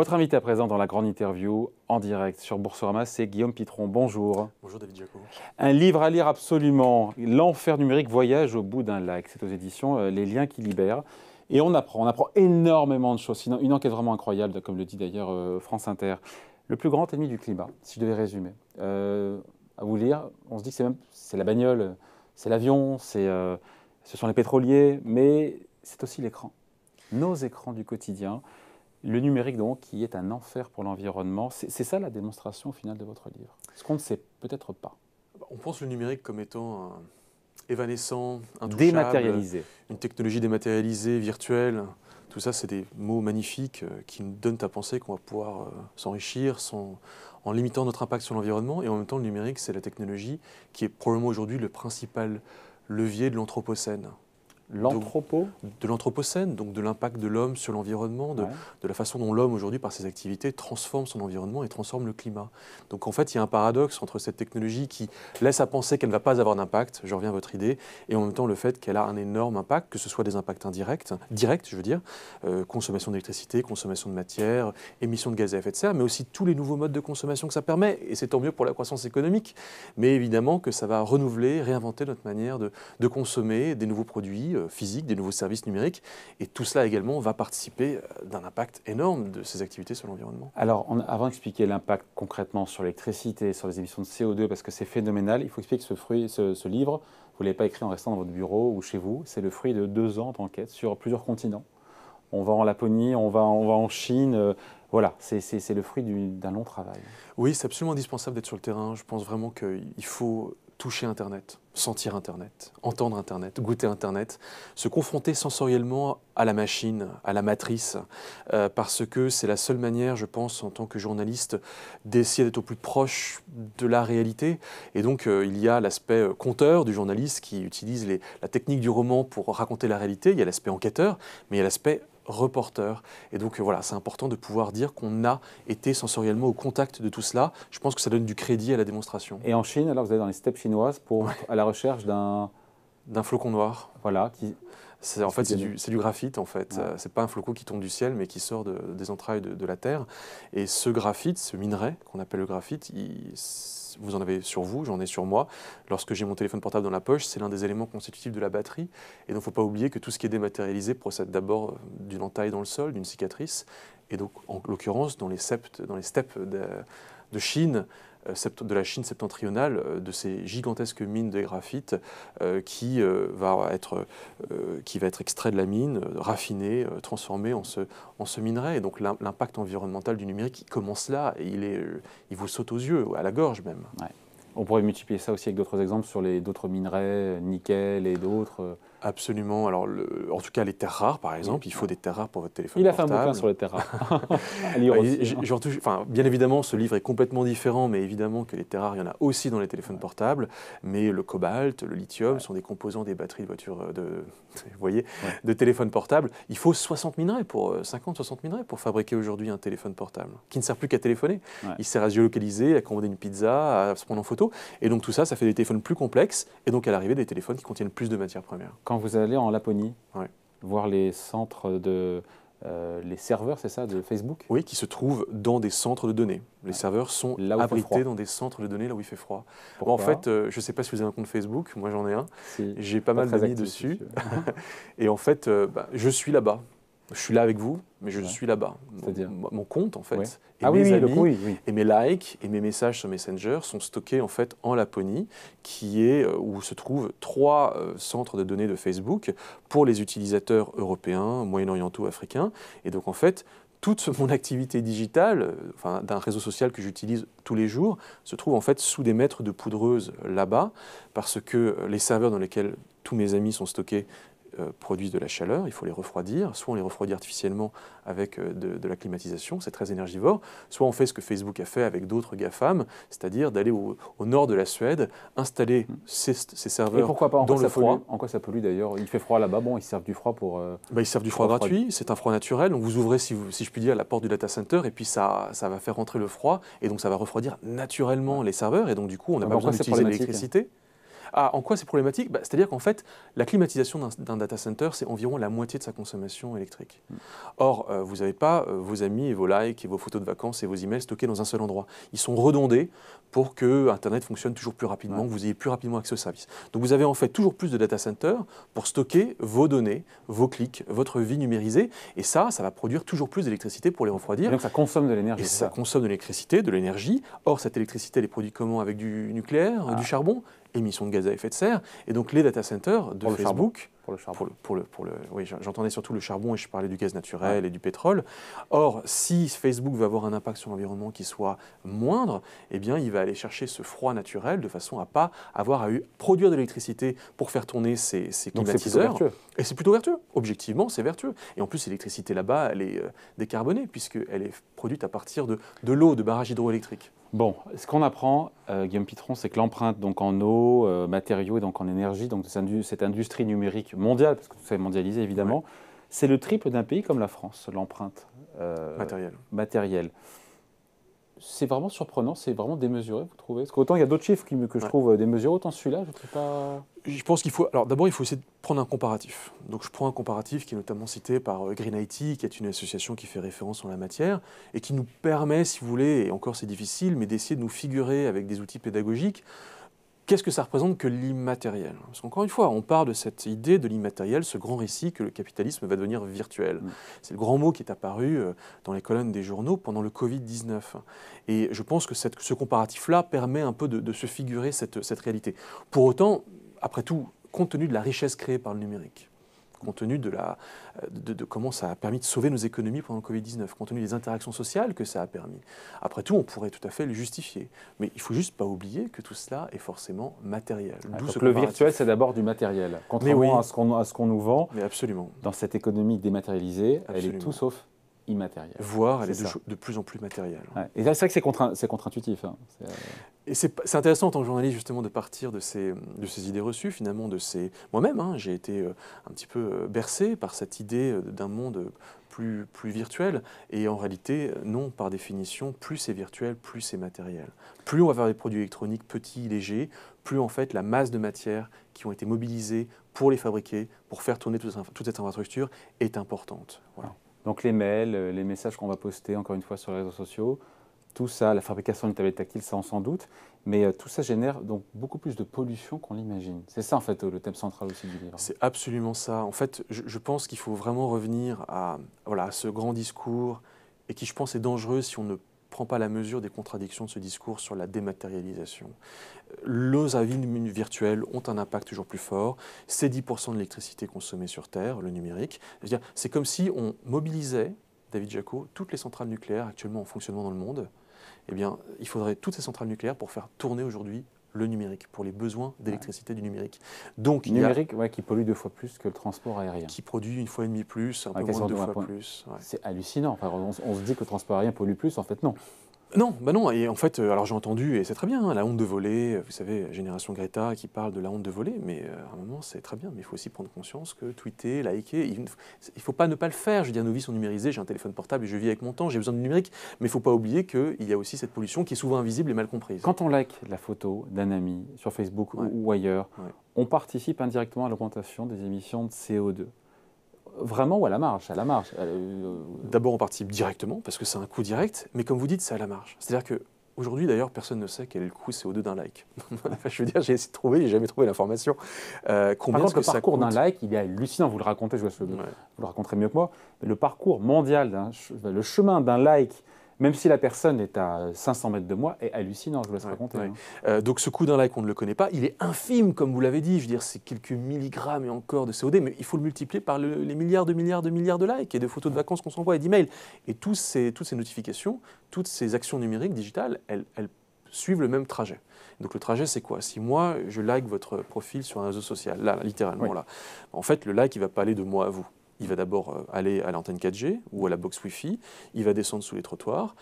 Votre invité à présent dans la grande interview en direct sur Boursorama, c'est Guillaume Pitron. Bonjour. Bonjour David Jacob. Un livre à lire absolument, L'enfer numérique voyage au bout d'un lac. C'est aux éditions euh, Les liens qui libèrent. Et on apprend, on apprend énormément de choses. Une enquête vraiment incroyable, comme le dit d'ailleurs euh, France Inter. Le plus grand ennemi du climat, si je devais résumer. Euh, à vous lire, on se dit que c'est même c'est la bagnole, c'est l'avion, ce sont les pétroliers, mais c'est aussi l'écran. Nos écrans du quotidien le numérique, donc, qui est un enfer pour l'environnement, c'est ça la démonstration au final de votre livre. Ce qu'on ne sait peut-être pas. On pense le numérique comme étant un évanescent, dématérialisé. une technologie dématérialisée, virtuelle. Tout ça, c'est des mots magnifiques euh, qui nous donnent à penser qu'on va pouvoir euh, s'enrichir en limitant notre impact sur l'environnement. Et en même temps, le numérique, c'est la technologie qui est probablement aujourd'hui le principal levier de l'anthropocène. L'anthropo De l'anthropocène, donc de l'impact de l'homme sur l'environnement, de, de, la façon dont l'homme aujourd'hui, par ses activités, transforme son environnement et transforme le climat. Donc en fait, il y a un paradoxe entre cette technologie qui laisse à penser qu'elle ne va pas avoir d'impact, je reviens à votre idée, et en même temps le fait qu'elle a un énorme impact, que ce soit des impacts indirects, directs, je veux dire, euh, consommation d'électricité, consommation de matière, émissions de gaz à effet de serre, mais aussi tous les nouveaux modes de consommation que ça permet, et c'est tant mieux pour la croissance économique, mais évidemment que ça va renouveler, réinventer notre manière de, de consommer des nouveaux produits euh, euh, physique des nouveaux services numériques. Et tout cela également va participer euh, d'un impact énorme de ces activités sur l'environnement. Alors, avant d'expliquer l'impact concrètement sur l'électricité, sur les émissions de CO2, parce que c'est phénoménal, il faut expliquer que ce, fruit, livre, vous ne l'avez pas écrit en restant dans votre bureau ou chez vous, c'est le fruit de deux ans d'enquête sur plusieurs continents. On va en Laponie, on va, on va en Chine. Euh, voilà, c'est le fruit d'un long travail. Oui, c'est absolument indispensable d'être sur le terrain. Je pense vraiment qu'il faut toucher Internet, sentir Internet, entendre Internet, goûter Internet, se confronter sensoriellement à la machine, à la matrice, euh, parce que c'est la seule manière, je pense, en tant que journaliste, d'essayer d'être au plus proche de la réalité. Et donc, euh, il y a l'aspect euh, conteur du journaliste qui utilise la technique du roman pour raconter la réalité, il y a l'aspect enquêteur, mais il y a l'aspect reporter. Et donc euh, voilà, c'est important de pouvoir dire qu'on a été sensoriellement au contact de tout cela. Je pense que ça donne du crédit à la démonstration. Et en Chine, alors vous allez dans les steppes chinoises pour à la recherche d'un d'un flocon noir. Voilà, qui c'est en fait c'est du, graphite en fait. C'est pas un flocon qui tombe du ciel, mais qui sort des entrailles de, la terre. Et ce graphite, ce minerai qu'on appelle le graphite, vous en avez sur vous, j'en ai sur moi. Lorsque j'ai mon téléphone portable dans la poche, c'est l'un des éléments constitutifs de la batterie. Et donc, faut pas oublier que tout ce qui est dématérialisé procède d'abord euh, d'une entaille dans le sol, d'une cicatrice. Et donc, en l'occurrence, dans les steppes de Chine, euh, de la Chine septentrionale, euh, de ces gigantesques mines de graphite euh, qui, va être, qui va être extrait de la mine, raffiné, transformé en ce, minerai. Et donc l'impact environnemental du numérique, commence là, et il, vous saute aux yeux, à la gorge même. On pourrait multiplier ça aussi avec d'autres exemples sur les d'autres minerais, nickel et d'autres. Absolument. Alors, en tout cas, les terres rares, par exemple, il faut des terres rares pour votre téléphone. portable. – Il a fait un bouquin sur les terres rares. Hein. bien évidemment, ce livre est complètement différent, mais évidemment que les terres rares, il y en a aussi dans les téléphones portables. Mais le cobalt, le lithium sont des composants des batteries de voitures, euh, de, vous voyez, de téléphones portables. Il faut 60 minerais pour 50, 60 minerais pour fabriquer aujourd'hui un téléphone portable qui ne sert plus qu'à téléphoner. Il sert à géolocaliser, à commander une pizza, à se prendre en photo. Et donc tout ça, ça fait des téléphones plus complexes et donc à l'arrivée des téléphones qui contiennent plus de matières premières quand vous allez en Laponie, voir les centres de, euh, les serveurs, c'est ça, de Facebook Oui, qui se trouvent dans des centres de données. Les serveurs sont abrités dans des centres de données là où il fait froid. en fait, euh, je ne sais pas si vous avez un compte Facebook, moi j'en ai un. J'ai pas, mal d'amis dessus. et en fait, euh, bah, je suis là-bas je suis là avec vous, mais je suis là-bas. Mon, compte, en fait, et ah mes amis, et mes likes, et mes messages sur Messenger sont stockés en fait en Laponie, qui est euh, où se trouvent trois euh, centres de données de Facebook pour les utilisateurs européens, moyen-orientaux, africains. Et donc, en fait, toute mon activité digitale, euh, enfin, d'un réseau social que j'utilise tous les jours, se trouve en fait sous des mètres de poudreuse là-bas, parce que les serveurs dans lesquels tous mes amis sont stockés euh, produisent de la chaleur, il faut les refroidir. Soit on les refroidit artificiellement avec euh, de, la climatisation, c'est très énergivore. Soit on fait ce que Facebook a fait avec d'autres GAFAM, c'est-à-dire d'aller au, nord de la Suède, installer mmh. ses, serveurs Et pourquoi pas en quoi ça pollue d'ailleurs Il fait froid là-bas, bon, ils servent du froid pour. Euh, bah, ils servent du froid gratuit, c'est un froid naturel. Donc vous ouvrez, si, si, je puis dire, la porte du data center et puis ça, va faire rentrer le froid et donc ça va refroidir naturellement les serveurs. Et donc du coup, on n'a pas besoin d'utiliser hein. l'électricité. Ah, en quoi c'est problématique bah, C'est-à-dire qu'en fait, la climatisation d'un data center, c'est environ la moitié de sa consommation électrique. Mm. Or, euh, vous n'avez pas euh, vos amis et vos likes et vos photos de vacances et vos emails stockés dans un seul endroit. Ils sont redondés pour que Internet fonctionne toujours plus rapidement, que vous ayez plus rapidement accès au service. Donc vous avez en fait toujours plus de data centers pour stocker vos données, vos clics, votre vie numérisée. Et ça, ça va produire toujours plus d'électricité pour les refroidir. donc ça consomme de l'énergie. ça, consomme de l'électricité, de l'énergie. Or, cette électricité, elle est produite comment Avec du nucléaire, ah. du charbon émissions de gaz à effet de serre. Et donc les data centers de Facebook, pour le charbon. Pour, le, oui, j'entendais surtout le charbon et je parlais du gaz naturel et du pétrole. Or, si Facebook veut avoir un impact sur l'environnement qui soit moindre, eh bien, il va aller chercher ce froid naturel de façon à pas avoir à produire de l'électricité pour faire tourner ses, climatiseurs. et c'est plutôt vertueux. Objectivement, c'est vertueux. Et en plus, l'électricité là-bas, elle est euh, décarbonée puisqu'elle est produite à partir de, de l'eau de barrages hydroélectriques. Bon, ce qu'on apprend, euh, Guillaume Pitron, c'est que l'empreinte donc en eau, euh, matériaux et donc en énergie, donc cette industrie numérique mondiale, parce que tout ça est mondialisé évidemment, c'est le triple d'un pays comme la France, l'empreinte euh, matérielle c'est vraiment surprenant, c'est vraiment démesuré, vous trouvez Parce qu'autant il y a d'autres chiffres que je trouve euh, démesurés, autant celui-là, je ne pas. Je pense qu'il faut. Alors d'abord, il faut essayer de prendre un comparatif. Donc je prends un comparatif qui est notamment cité par euh, Green IT, qui est une association qui fait référence en la matière et qui nous permet, si vous voulez, et encore c'est difficile, mais d'essayer de nous figurer avec des outils pédagogiques Qu'est-ce que ça représente que l'immatériel Parce qu'encore une fois, on part de cette idée de l'immatériel, ce grand récit que le capitalisme va devenir virtuel. Mm. C'est le grand mot qui est apparu euh, dans les colonnes des journaux pendant le Covid-19. Et je pense que ce comparatif-là permet un peu de, se figurer cette réalité. Pour autant, après tout, compte tenu de la richesse créée par le numérique, compte tenu de, la, de, comment ça a permis de sauver nos économies pendant le Covid-19, compte tenu des interactions sociales que ça a permis. Après tout, on pourrait tout à fait le justifier. Mais il faut juste pas oublier que tout cela est forcément matériel. Ah, donc le virtuel, c'est d'abord du matériel. Contrairement qu'on à ce qu'on nous vend, Mais absolument. dans cette économie dématérialisée, elle est tout sauf immatériel. Voire elle est, de, plus en plus matérielle. Et c'est vrai que c'est contre-intuitif. Hein. Contre euh, Et c'est intéressant en tant que journaliste justement de partir de ces, de ces idées reçues, finalement de ces... Moi-même, hein, j'ai été euh, un petit peu euh, bercé par cette idée d'un monde plus, plus virtuel. Et en réalité, non, par définition, plus c'est virtuel, plus c'est matériel. Plus on va vers des produits électroniques petits, légers, plus en fait la masse de matière qui ont été mobilisées pour les fabriquer, pour faire tourner toute, cette infrastructure est importante. Voilà. Donc les mails, euh, les messages qu'on va poster encore une fois sur les réseaux sociaux, tout ça, la fabrication d'une tablette tactile, ça on s'en doute, mais euh, tout ça génère donc beaucoup plus de pollution qu'on l'imagine. C'est ça en fait euh, le thème central aussi du livre. C'est absolument ça. En fait, je, pense qu'il faut vraiment revenir à, voilà, à ce grand discours et qui je pense est dangereux si on ne prend pas la mesure des contradictions de ce discours sur la dématérialisation. Les avis virtuels ont un impact toujours plus fort. C'est 10% de l'électricité consommée sur Terre, le numérique. C'est comme si on mobilisait, David Jaco, toutes les centrales nucléaires actuellement en fonctionnement dans le monde. Eh bien, il faudrait toutes ces centrales nucléaires pour faire tourner aujourd'hui le numérique, pour les besoins d'électricité du numérique. Donc, numérique, qui pollue deux fois plus que le transport aérien. Qui produit une fois et demie plus, un peu moins de deux fois plus. C'est hallucinant. Enfin, on, se dit que le transport aérien pollue plus, en fait non. Non, bah non, et en fait, euh, alors j'ai entendu, et c'est très bien, hein, la honte de voler, euh, vous savez, Génération Greta qui parle de la honte de voler, mais euh, à un moment, c'est très bien, mais il faut aussi prendre conscience que tweeter, liker, il ne faut pas ne pas le faire. Je veux dire, nos vies sont numérisées, j'ai un téléphone portable et je vis avec mon temps, j'ai besoin de numérique, mais il ne faut pas oublier qu'il y a aussi cette pollution qui est souvent invisible et mal comprise. Quand on like la photo d'un ami sur Facebook ou ailleurs, on participe indirectement à l'augmentation des émissions de CO2. Vraiment ou à la marge À la marge. Euh, D'abord, on participe directement parce que c'est un coût direct, mais comme vous dites, c'est à la marge. C'est-à-dire que Aujourd'hui, d'ailleurs, personne ne sait quel est le coût CO2 d'un like. je veux dire, j'ai essayé de trouver, j'ai jamais trouvé l'information. Euh, combien Par contre, le parcours d'un like, il est hallucinant. Vous le racontez, je vois, ce, vous le raconterez mieux que moi. le parcours mondial, le chemin d'un like même si la personne est à 500 mètres de moi, est hallucinant, je vous laisse raconter. Hein. Euh, donc ce coup d'un like, on ne le connaît pas, il est infime, comme vous l'avez dit, je veux dire, c'est quelques milligrammes et encore de COD, mais il faut le multiplier par les milliards de milliards de milliards de likes et de photos de vacances qu'on s'envoie et d'emails. Et tous ces, toutes ces notifications, toutes ces actions numériques, digitales, elles, suivent le même trajet. Donc le trajet, c'est quoi Si moi, je like votre profil sur un réseau social, là, littéralement, là, en fait, le like, il va pas aller de moi à vous il va d'abord euh, aller à l'antenne 4G ou à la box Wi-Fi, il va descendre sous les trottoirs,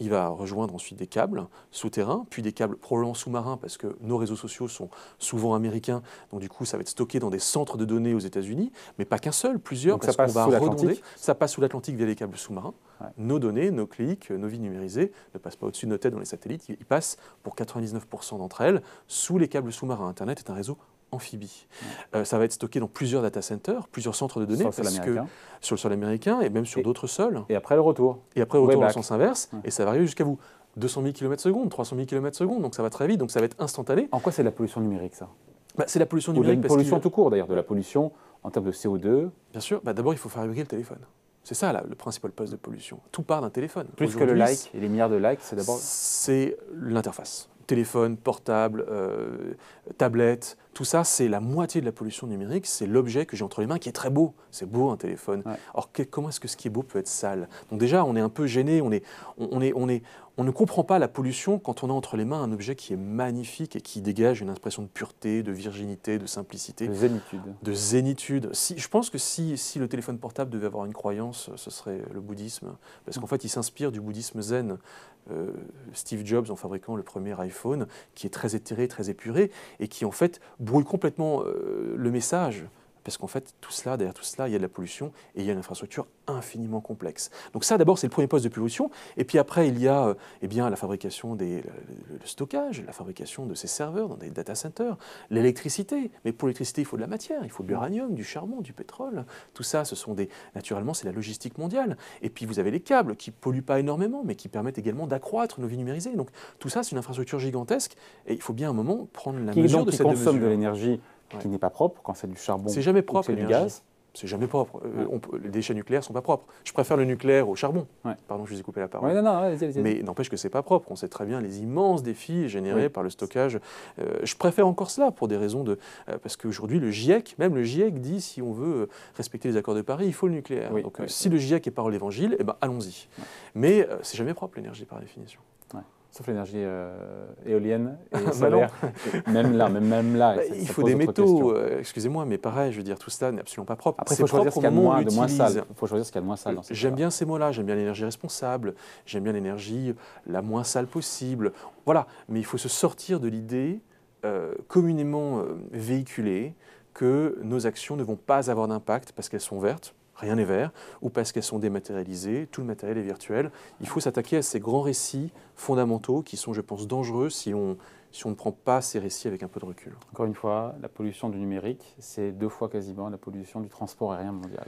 il va rejoindre ensuite des câbles souterrains, puis des câbles probablement sous-marins, parce que nos réseaux sociaux sont souvent américains, donc du coup ça va être stocké dans des centres de données aux États-Unis, mais pas qu'un seul, plusieurs, parce qu'on va Ça passe sous l'Atlantique via les câbles sous-marins. Nos données, nos clics, nos vies numérisées ne passent pas au-dessus de nos têtes dans les satellites, ils passent pour 99% d'entre elles sous les câbles sous-marins. Internet est un réseau amphibie. Euh, ça va être stocké dans plusieurs data centers, plusieurs centres de données, sur, parce que, sur le sol américain et même sur d'autres sols. Et après le retour. Et après le retour en sens inverse, et ça va arriver jusqu'à vous. 200 000 km secondes, 300 000 km secondes, donc ça va très vite, donc ça va être instantané. En quoi c'est la pollution numérique ça bah, C'est la pollution numérique. Ou la pollution tout court d'ailleurs, de la pollution en termes de CO2. Bien sûr, bah, d'abord il faut fabriquer le téléphone. C'est ça le principal poste de pollution. Tout part d'un téléphone. Plus que le like et les milliards de likes, c'est d'abord. C'est l'interface téléphone, portable, euh, tablette, tout ça, c'est la moitié de la pollution numérique, c'est l'objet que j'ai entre les mains qui est très beau. C'est beau un téléphone. Or, comment est-ce que ce qui est beau peut être sale Donc déjà, on est un peu gêné, on est, on est, on est, on ne comprend pas la pollution quand on a entre les mains un objet qui est magnifique et qui dégage une impression de pureté, de virginité, de simplicité. De zénitude. De zénitude. Si, je pense que si, le téléphone portable devait avoir une croyance, ce serait le bouddhisme. Parce qu'en fait, il s'inspire du bouddhisme zen. Euh, Steve Jobs, en fabriquant le premier iPhone, qui est très éthéré, très épuré, et qui en fait brouille complètement euh, le message. Parce qu'en fait, tout cela, derrière tout cela, il y a de la pollution et il y a une infrastructure infiniment complexe. Donc ça, d'abord, c'est le premier poste de pollution. Et puis après, il y a euh, eh bien, la fabrication des, le, stockage, la fabrication de ces serveurs dans des data centers, l'électricité. Mais pour l'électricité, il faut de la matière, il faut de l'uranium, du charbon, du pétrole. Tout ça, ce sont des... Naturellement, c'est la logistique mondiale. Et puis vous avez les câbles qui polluent pas énormément, mais qui permettent également d'accroître nos vies numérisées. Donc tout ça, c'est une infrastructure gigantesque. Et il faut bien à un moment prendre la mesure de qui cette consomme de l'énergie qui n'est pas propre quand c'est du charbon. C'est jamais propre. C'est du gaz. C'est jamais propre. Euh, les déchets nucléaires sont pas propres. Je préfère le nucléaire au charbon. Pardon, je vous ai coupé la parole. Mais n'empêche que c'est pas propre. On sait très bien les immenses défis générés par le stockage. Euh, je préfère encore cela pour des raisons de euh, parce qu'aujourd'hui le GIEC, même le GIEC dit si on veut respecter les accords de Paris, il faut le nucléaire. Donc si le GIEC est parole évangile, eh ben allons-y. Mais c'est jamais propre l'énergie par définition sauf l'énergie euh, éolienne et ah, bah solaire. même là, même, même là. Bah, il faut des métaux, euh, excusez-moi, mais pareil, je veux dire, tout ça n'est absolument pas propre. Après, il faut choisir ce qu'il y a de moins, sale. J'aime bien ces mots-là, j'aime bien l'énergie responsable, j'aime bien l'énergie la moins sale possible. Voilà, mais il faut se sortir de l'idée euh, communément véhiculée que nos actions ne vont pas avoir d'impact parce qu'elles sont vertes rien n'est vert, ou parce qu'elles sont dématérialisées, tout le matériel est virtuel. Il faut s'attaquer à ces grands récits fondamentaux qui sont, je pense, dangereux si on, si on ne prend pas ces récits avec un peu de recul. Encore une fois, la pollution du numérique, c'est deux fois quasiment la pollution du transport aérien mondial.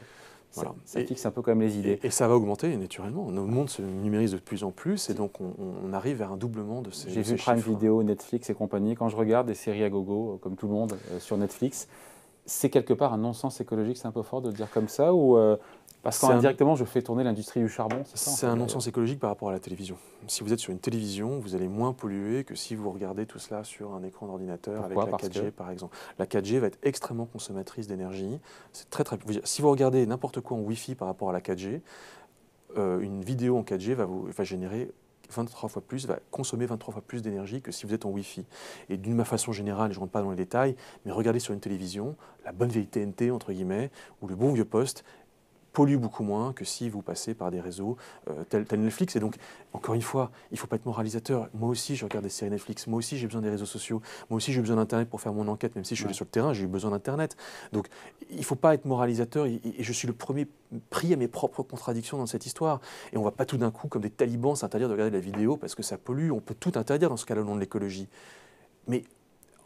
Voilà. Ça, fixe un peu comme les idées. Et, ça va augmenter naturellement. Nos monde se numérise de plus en plus et donc on, arrive vers un doublement de ces J'ai vu Prime Vidéo, Netflix et compagnie. Quand je regarde des séries à gogo, euh, comme tout le monde, euh, sur Netflix, c'est quelque part un non-sens écologique, c'est un peu fort de le dire comme ça ou euh, parce qu'indirectement je fais tourner l'industrie du charbon, c'est un euh non-sens écologique par rapport à la télévision. Si vous êtes sur une télévision, vous allez moins polluer que si vous regardez tout cela sur un écran d'ordinateur avec la 4G par exemple. La 4G va être extrêmement consommatrice d'énergie. C'est très très si vous regardez n'importe quoi en Wi-Fi par rapport à la 4G, euh, une vidéo en 4G va vous va générer 23 fois plus, va consommer 23 fois plus d'énergie que si vous êtes en Wi-Fi. Et d'une façon générale, je ne rentre pas dans les détails, mais regardez sur une télévision, la bonne vieille TNT, entre guillemets, ou le bon vieux poste, pollue beaucoup moins que si vous passez par des réseaux euh, tels, tel Netflix. Et donc, encore une fois, il ne faut pas être moralisateur. Moi aussi, je regarde des séries Netflix. Moi aussi, j'ai besoin des réseaux sociaux. Moi aussi, j'ai besoin d'Internet pour faire mon enquête. Même si je suis sur le terrain, j'ai eu besoin d'Internet. Donc, il ne faut pas être moralisateur. Et, je suis le premier pris à mes propres contradictions dans cette histoire. Et on ne va pas tout d'un coup, comme des talibans, s'interdire de regarder la vidéo parce que ça pollue. On peut tout interdire dans ce cas-là au nom de l'écologie. Mais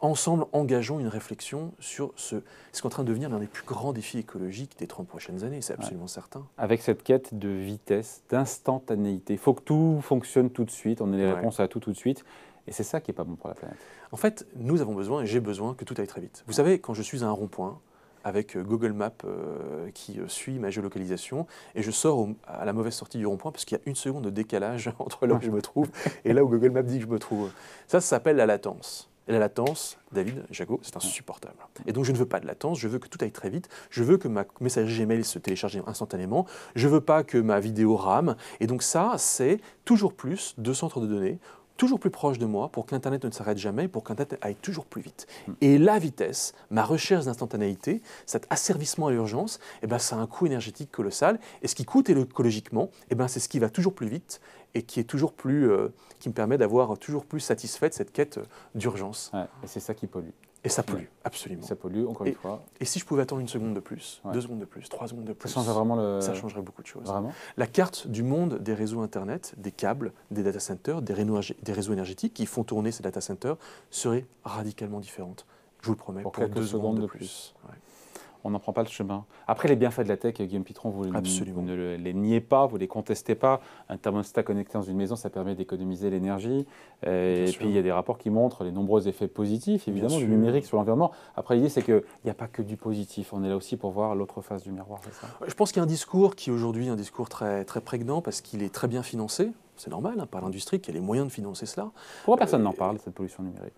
ensemble, engageons une réflexion sur ce, ce est en train de devenir l'un des plus grands défis écologiques des 30 prochaines années, c'est absolument certain. Avec cette quête de vitesse, d'instantanéité, il faut que tout fonctionne tout de suite, on ait les réponses à tout tout de suite. Et c'est ça qui n'est pas bon pour la planète. En fait, nous avons besoin, et j'ai besoin, que tout aille très vite. Vous savez, quand je suis à un rond-point, avec euh, Google Maps euh, qui euh, suit ma géolocalisation et je sors à la mauvaise sortie du rond-point parce qu'il y a une seconde de décalage entre là où je me trouve et là où Google Maps dit que je me trouve. ça s'appelle la latence la latence, David, Jaco, c'est insupportable. Et donc je ne veux pas de latence, je veux que tout aille très vite, je veux que ma message Gmail se télécharge instantanément, je veux pas que ma vidéo rame. Et donc ça, c'est toujours plus de centres de données toujours plus proche de moi pour que l'Internet ne s'arrête jamais, pour qu'Internet aille toujours plus vite. Hmm. Et la vitesse, ma recherche d'instantanéité, cet asservissement à l'urgence, eh ben, ça a un coût énergétique colossal. Et ce qui coûte écologiquement, eh ben, c'est ce qui va toujours plus vite et qui est toujours plus, euh, qui me permet d'avoir toujours plus satisfaite cette quête euh, d'urgence. et c'est ça qui pollue. Et ça pollue, absolument. Ça pollue, encore une et, fois. Et si je pouvais attendre une seconde de plus, deux secondes de plus, trois secondes de plus, ça changerait vraiment Ça changerait beaucoup de choses. Vraiment La carte du monde des réseaux Internet, des câbles, des data centers, des, des réseaux énergétiques qui font tourner ces data centers serait radicalement différente. Je vous le promets, pour, pour deux secondes, de plus on n'en prend pas le chemin. Après, les bienfaits de la tech, Guillaume Pitron, vous, vous ne les niez pas, vous ne les contestez pas. Un thermostat connecté dans une maison, ça permet d'économiser l'énergie. Euh, et, puis, il y a des rapports qui montrent les nombreux effets positifs, évidemment, du numérique sur l'environnement. Après, l'idée, c'est qu'il n'y a pas que du positif. On est là aussi pour voir l'autre face du miroir. Je pense qu'il y a un discours qui, aujourd'hui, est un discours très, très prégnant parce qu'il est très bien financé. C'est normal, hein, par l'industrie qui a les moyens de financer cela. Pourquoi personne euh, n'en parle, cette pollution numérique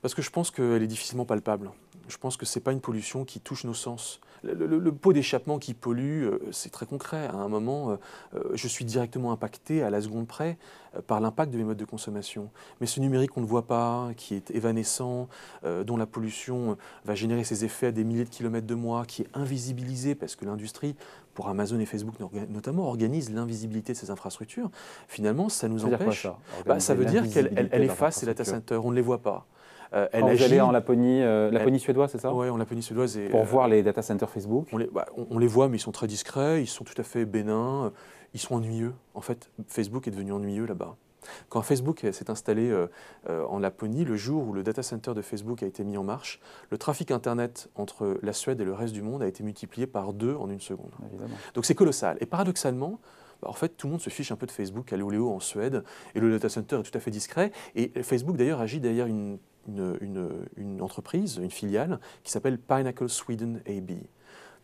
Parce que je pense qu'elle est difficilement palpable je pense que ce n'est pas une pollution qui touche nos sens. Le, pot d'échappement qui pollue, euh, c'est très concret. À un moment, euh, euh, je suis directement impacté à la seconde près par l'impact de mes modes de consommation. Mais ce numérique qu'on ne voit pas, qui est évanescent, dont la pollution va générer ses effets à des milliers de kilomètres de moi, qui est invisibilisé parce que l'industrie, pour Amazon et Facebook notamment, organise l'invisibilité de ces infrastructures. Finalement, ça nous empêche. ça, bah, ça veut dire qu'elle efface les la on ne les voit pas. Euh, vous allez en Laponie, euh, Laponie suédoise, c'est ça Oui, en Laponie suédoise. Pour euh, voir les data centers Facebook on les, bah, on, les voit, mais ils sont très discrets, ils sont tout à fait bénins, ils sont ennuyeux. En fait, Facebook est devenu ennuyeux là-bas. Quand Facebook s'est installé euh, en Laponie, le jour où le data center de Facebook a été mis en marche, le trafic Internet entre la Suède et le reste du monde a été multiplié par deux en une seconde. Évidemment. Donc c'est colossal. Et paradoxalement, bah, en fait, tout le monde se fiche un peu de Facebook à l'oléo en Suède, et le data center est tout à fait discret. Et Facebook, d'ailleurs, agit derrière une une, entreprise, une filiale, qui s'appelle Pinnacle Sweden AB.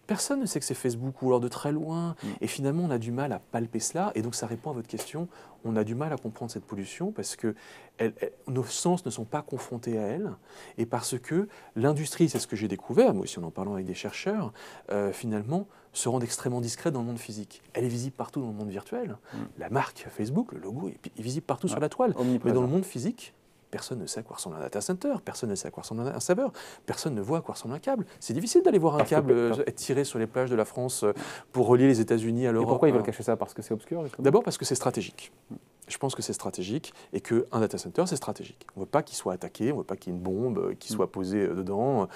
Personne ne sait que c'est Facebook ou alors de très loin. Mm. Et finalement, on a du mal à palper cela. Et donc, ça répond à votre question. On a du mal à comprendre cette pollution parce que elle, nos sens ne sont pas confrontés à elle. Et parce que l'industrie, c'est ce que j'ai découvert, moi aussi en en parlant avec des chercheurs, euh, finalement, se rend extrêmement discrète dans le monde physique. Elle est visible partout dans le monde virtuel. Mm. La marque Facebook, le logo, est visible partout sur la toile. Mais dans le monde physique, Personne ne sait à quoi ressemble un data center, personne ne sait à quoi ressemble un serveur, personne ne voit à quoi ressemble un câble. C'est difficile d'aller voir un câble être euh, tiré sur les plages de la France euh, pour relier les États-Unis à l'Europe. pourquoi ils veulent hein. cacher ça Parce que c'est obscur D'abord parce que c'est stratégique. Hmm. Je pense que c'est stratégique et qu'un data center, c'est stratégique. On ne veut pas qu'il soit attaqué, on ne veut pas qu'il y ait une bombe euh, qui hmm. soit posée dedans.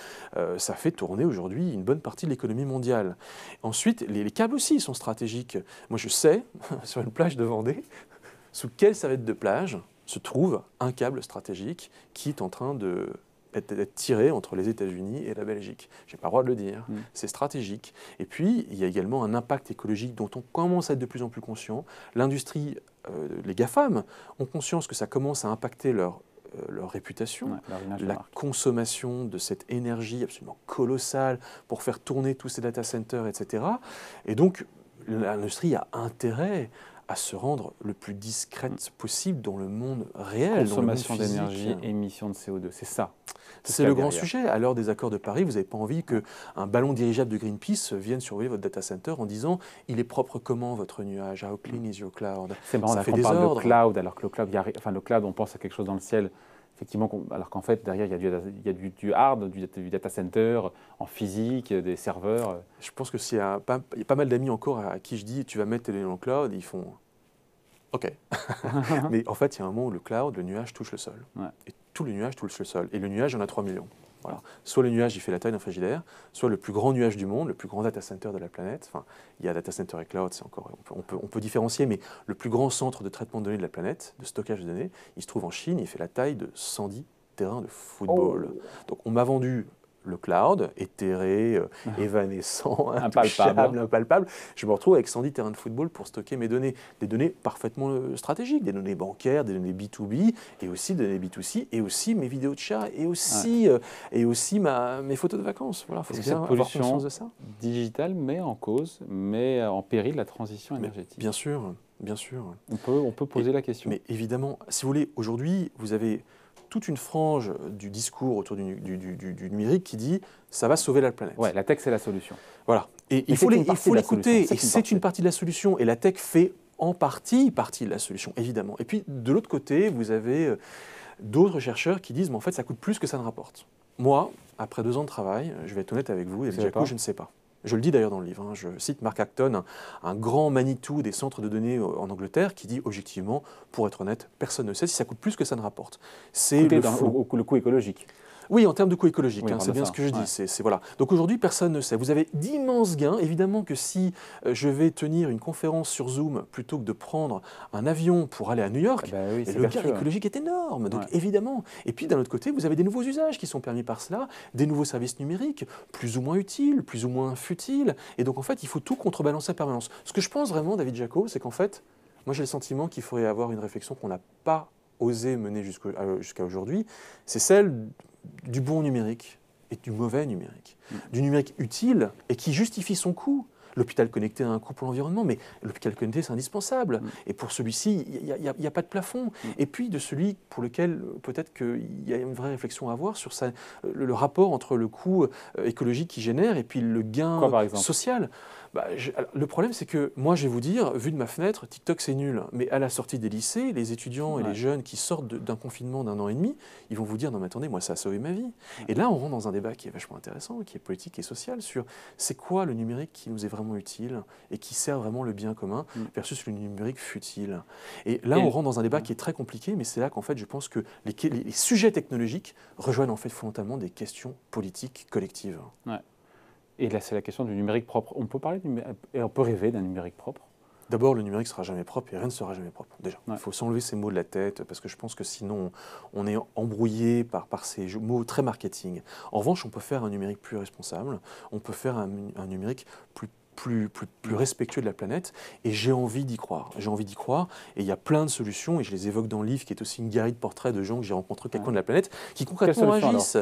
ça fait tourner aujourd'hui une bonne partie de l'économie mondiale. Ensuite, les, câbles aussi sont stratégiques. Moi, je sais, sur une plage de Vendée, sous quelle serviette de plage se trouve un câble stratégique qui est en train de d'être tiré entre les États-Unis et la Belgique. J'ai pas le droit de le dire. Mm. C'est stratégique. Et puis, il y a également un impact écologique dont on commence à être de plus en plus conscient. L'industrie, euh, les GAFAM, ont conscience que ça commence à impacter leur euh, leur réputation, la consommation de cette énergie absolument colossale pour faire tourner tous ces data centers, etc. Et donc, l'industrie a intérêt à se rendre le plus discrète possible dans le monde réel. Consommation d'énergie, émission de CO2, c'est ça. C'est le grand sujet. À l'heure des accords de Paris, vous n'avez pas envie qu'un ballon dirigeable de Greenpeace vienne surveiller votre data center en disant il est propre comment votre nuage How clean is your cloud C'est marrant, a fait on des parle de cloud, alors que le cloud, enfin, le cloud, on pense à quelque chose dans le ciel. Effectivement, alors qu'en fait, derrière, il y a, du, du, du hard, du, data center en physique, des serveurs. Je pense que pas, y a pas mal d'amis encore à, qui je dis tu vas mettre tes données dans le cloud, ils font OK. Mais en fait, il y a un moment où le cloud, le nuage touche le sol. Et tout le nuage touche le sol. Et le nuage, il y en a 3 millions. Voilà. Soit le nuage, il fait la taille d'un frigidaire, soit le plus grand nuage du monde, le plus grand data center de la planète. Enfin, il y a data center et cloud, c'est encore, on peut, on, peut, différencier, mais le plus grand centre de traitement de données de la planète, de stockage de données, il se trouve en Chine, il fait la taille de 110 terrains de football. Oh. Donc on m'a vendu le cloud, éthéré, euh, ah. évanescent, impalpable. impalpable. Je me retrouve avec 110 terrains de football pour stocker mes données. Des données parfaitement euh, stratégiques, des données bancaires, des données B2B, et aussi des données B2C, et aussi mes vidéos de chat, et aussi, euh, et aussi ma, mes photos de vacances. Voilà, faut de ça. Digital met en cause, met en péril la transition énergétique. bien sûr, bien sûr. On peut, on peut poser la question. Mais évidemment, si vous voulez, aujourd'hui, vous avez toute une frange du discours autour du, numérique qui dit ça va sauver la planète. Ouais, la tech, c'est la solution. Voilà. Et, il faut l'écouter. Et c'est une partie de la solution. Et la tech fait en partie partie de la solution, évidemment. Et puis, de l'autre côté, vous avez euh, d'autres chercheurs qui disent mais en fait, ça coûte plus que ça ne rapporte. Moi, après deux ans de travail, je vais être honnête avec vous, et déjà coup, je ne sais pas. Je le dis d'ailleurs dans le livre, hein, je cite Mark Acton, un, grand Manitou des centres de données euh, en Angleterre, qui dit objectivement, pour être honnête, personne ne sait si ça coûte plus que ça ne rapporte. C'est le, coût écologique. Oui, en termes de coût écologique, hein, c'est bien ce que je dis. C'est voilà. Donc aujourd'hui, personne ne sait. Vous avez d'immenses gains. Évidemment que si euh, je vais tenir une conférence sur Zoom plutôt que de prendre un avion pour aller à New York, eh ben le gain hein. écologique est énorme. Donc évidemment. Et puis d'un autre côté, vous avez des nouveaux usages qui sont permis par cela, des nouveaux services numériques, plus ou moins utiles, plus ou moins futiles. Et donc en fait, il faut tout contrebalancer à permanence. Ce que je pense vraiment, David Jaco, c'est qu'en fait, moi j'ai le sentiment qu'il faudrait avoir une réflexion qu'on n'a pas osé mener euh, jusqu'à aujourd'hui, c'est celle du bon numérique et du mauvais numérique, du numérique utile et qui justifie son coût. L'hôpital connecté a un coût pour l'environnement, mais l'hôpital connecté, c'est indispensable. Mm. Et pour celui-ci, il n'y a, pas de plafond. Mm. Et puis de celui pour lequel peut-être qu'il y a une vraie réflexion à avoir sur le, rapport entre le coût euh, écologique qu'il génère et puis le gain social. Bah, le problème, c'est que moi, je vais vous dire, vu de ma fenêtre, TikTok, c'est nul. Mais à la sortie des lycées, les étudiants et les jeunes qui sortent d'un confinement d'un an et demi, ils vont vous dire, non mais attendez, moi, ça a sauvé ma vie. Et là, on rentre dans un débat qui est vachement intéressant, qui est politique et social, sur c'est quoi le numérique qui nous est vraiment utile et qui sert vraiment le bien commun mm. versus le numérique futile. Et là, on rentre dans un débat mm. qui est très compliqué, mais c'est là qu'en fait, je pense que les, les, sujets technologiques rejoignent en fait fondamentalement des questions politiques collectives. Et là, c'est la question du numérique propre. On peut parler et on peut rêver d'un numérique propre. D'abord, le numérique sera jamais propre et rien ne sera jamais propre. Déjà, il faut s'enlever ces mots de la tête parce que je pense que sinon, on est embrouillé par, par ces mots très marketing. En revanche, on peut faire un numérique plus responsable, on peut faire un, un numérique plus plus, plus, respectueux de la planète. Et j'ai envie d'y croire. J'ai envie d'y croire. Et il y a plein de solutions, et je les évoque dans le livre, qui est aussi une galerie de portraits de gens que j'ai rencontrés quelqu'un de la planète, qui concrètement agissent.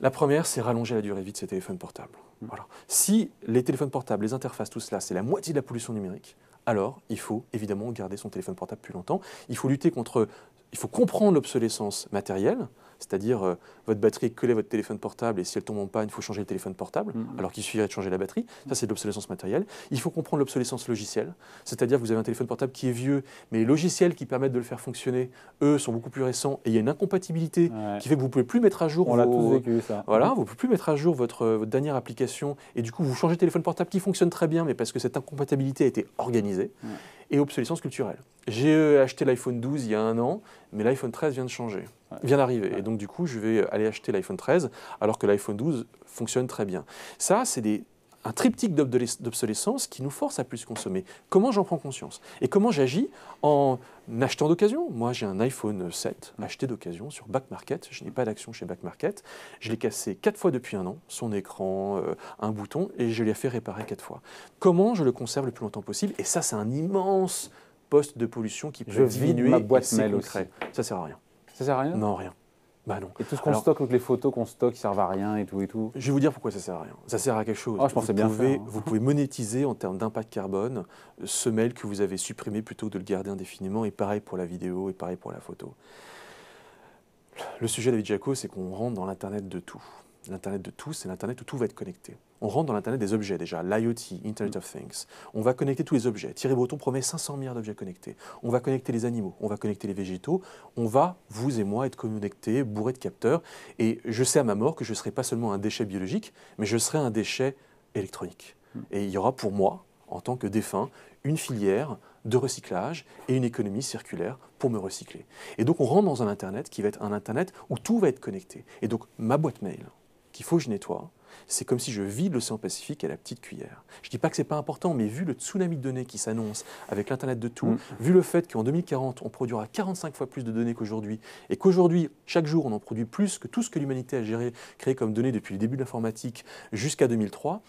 La première, c'est rallonger la durée de vie de ces téléphones portables. Hmm. Si les téléphones portables, les interfaces, tout cela, c'est la moitié de la pollution numérique, alors il faut évidemment garder son téléphone portable plus longtemps. Il faut lutter contre, il faut comprendre l'obsolescence matérielle. C'est-à-dire, euh, votre batterie est à votre téléphone portable et si elle tombe en panne, il faut changer le téléphone portable, mm, mm. alors qu'il suffirait de changer la batterie. Ça, mm. c'est de l'obsolescence matérielle. Il faut comprendre l'obsolescence logicielle, c'est-à-dire vous avez un téléphone portable qui est vieux, mais les logiciels qui permettent de le faire fonctionner, eux, sont beaucoup plus récents et il y a une incompatibilité qui fait que vous ne pouvez plus mettre à jour. Voilà, vous pouvez plus mettre à jour euh, votre, dernière application et du coup, vous changez téléphone portable qui fonctionne très bien, mais parce que cette incompatibilité a été organisée. Et obsolescence culturelle. J'ai euh, acheté l'iPhone 12 il y a un an mais l'iPhone 13 vient de changer, vient d'arriver. Et donc, du coup, je vais aller acheter l'iPhone 13 alors que l'iPhone 12 fonctionne très bien. Ça, c'est un triptyque d'obsolescence qui nous force à plus consommer. Comment j'en prends conscience Et comment j'agis en achetant d'occasion Moi, j'ai un iPhone 7 acheté d'occasion sur Back Market. Je n'ai pas d'action chez Back Market. Je l'ai cassé quatre fois depuis un an, son écran, euh, un bouton, et je l'ai fait réparer quatre fois. Comment je le conserve le plus longtemps possible Et ça, c'est un immense de pollution qui peut je diminuer ma boîte mail aussi. Ça sert à rien. Ça sert à rien Non, rien. Bah non. Et tout ce qu'on stocke, toutes les photos qu'on stocke servent à rien et tout et tout. Je vais vous dire pourquoi ça sert à rien. Ça sert à quelque chose. Ah, je vous bien pouvez, hein. Vous pouvez monétiser en termes d'impact carbone euh, ce mail que vous avez supprimé plutôt que de le garder indéfiniment. Et pareil pour la vidéo et pareil pour la photo. Le sujet David Jaco, c'est qu'on rentre dans l'Internet de tout. L'Internet de tout, c'est l'Internet où tout va être connecté on rentre dans l'Internet des objets déjà, l'IoT, Internet of Things. On va connecter tous les objets. Thierry Breton promet 500 milliards d'objets connectés. On va connecter les animaux, on va connecter les végétaux. On va, vous et moi, être connectés, bourrés de capteurs. Et je sais à ma mort que je ne serai pas seulement un déchet biologique, mais je serai un déchet électronique. Hmm. Et il y aura pour moi, en tant que défunt, une filière de recyclage et une économie circulaire pour me recycler. Et donc on rentre dans un Internet qui va être un Internet où tout va être connecté. Et donc ma boîte mail, qu'il faut que je nettoie, c'est comme si je vide l'océan Pacifique à la petite cuillère. Je ne dis pas que ce n'est pas important, mais vu le tsunami de données qui s'annonce avec l'Internet de tout, mm. vu le fait qu'en 2040, on produira 45 fois plus de données qu'aujourd'hui, et qu'aujourd'hui, chaque jour, on en produit plus que tout ce que l'humanité a géré, créé comme données depuis le début de l'informatique jusqu'à 2003,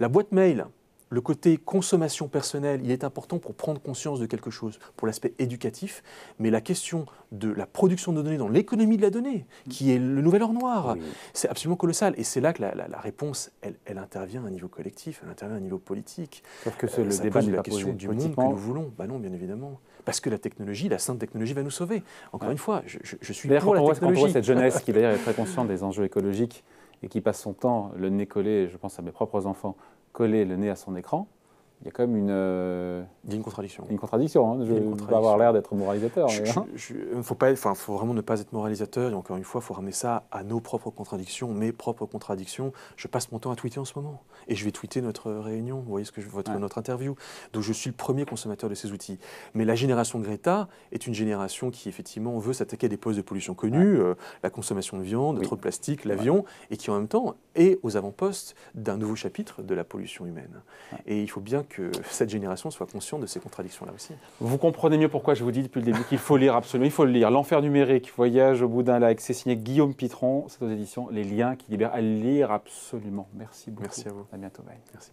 la boîte mail le côté consommation personnelle, il est important pour prendre conscience de quelque chose, pour l'aspect éducatif, mais la question de la production de données dans l'économie de la donnée, qui est le nouvel or noir, c'est absolument colossal. Et c'est là que la, réponse, elle, intervient à un niveau collectif, elle intervient à un niveau politique. Sauf que c'est euh, le débat de la question du monde que nous voulons. Bah non, bien évidemment parce que la technologie, la sainte technologie va nous sauver. Encore une fois, je, suis pour la technologie. Quand on voit cette jeunesse qui d'ailleurs est très consciente des enjeux écologiques et qui passe son temps, le nez collé, je pense à mes propres enfants, coller le nez à son écran, il y a quand même une. Euh, il y a une contradiction. Une contradiction. Hein. Je ne pas avoir l'air d'être moralisateur. Hein. Il ne faut, pas, faut vraiment ne pas être moralisateur. Et encore une fois, il faut ramener ça à nos propres contradictions, mes propres contradictions. Je passe mon temps à tweeter en ce moment. Et je vais tweeter notre réunion, vous voyez ce que je, votre, notre interview. Donc je suis le premier consommateur de ces outils. Mais la génération Greta est une génération qui, effectivement, veut s'attaquer à des postes de pollution connus, euh, la consommation de viande, oui. trop de plastique, l'avion, et qui, en même temps, est aux avant-postes d'un nouveau chapitre de la pollution humaine. Et il faut bien que que cette génération soit consciente de ces contradictions-là aussi. Vous comprenez mieux pourquoi je vous dis depuis le début qu'il faut lire absolument, il faut le lire. L'enfer numérique, Voyage au bout d'un lac, c'est signé Guillaume Pitron, c'est aux éditions Les Liens qui libèrent à lire absolument. Merci beaucoup. Merci à vous. À bientôt. Bye. Merci.